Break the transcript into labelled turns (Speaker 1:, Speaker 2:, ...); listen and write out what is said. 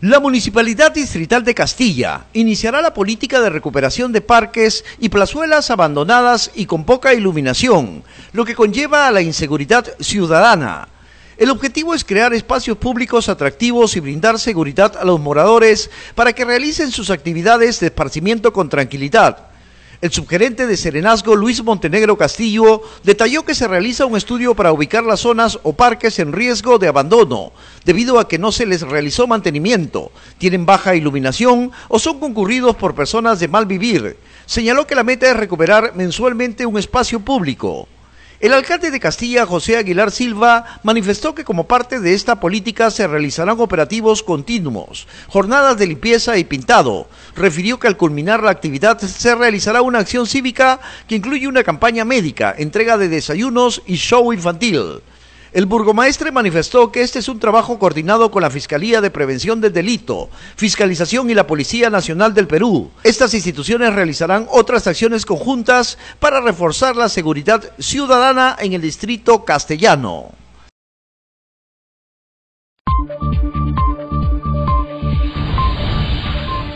Speaker 1: La Municipalidad Distrital de Castilla iniciará la política de recuperación de parques y plazuelas abandonadas y con poca iluminación, lo que conlleva a la inseguridad ciudadana. El objetivo es crear espacios públicos atractivos y brindar seguridad a los moradores para que realicen sus actividades de esparcimiento con tranquilidad el subgerente de Serenazgo, Luis Montenegro Castillo, detalló que se realiza un estudio para ubicar las zonas o parques en riesgo de abandono, debido a que no se les realizó mantenimiento, tienen baja iluminación o son concurridos por personas de mal vivir. Señaló que la meta es recuperar mensualmente un espacio público. El alcalde de Castilla, José Aguilar Silva, manifestó que como parte de esta política se realizarán operativos continuos, jornadas de limpieza y pintado. Refirió que al culminar la actividad se realizará una acción cívica que incluye una campaña médica, entrega de desayunos y show infantil. El burgomaestre manifestó que este es un trabajo coordinado con la Fiscalía de Prevención del Delito, Fiscalización y la Policía Nacional del Perú. Estas instituciones realizarán otras acciones conjuntas para reforzar la seguridad ciudadana en el distrito castellano.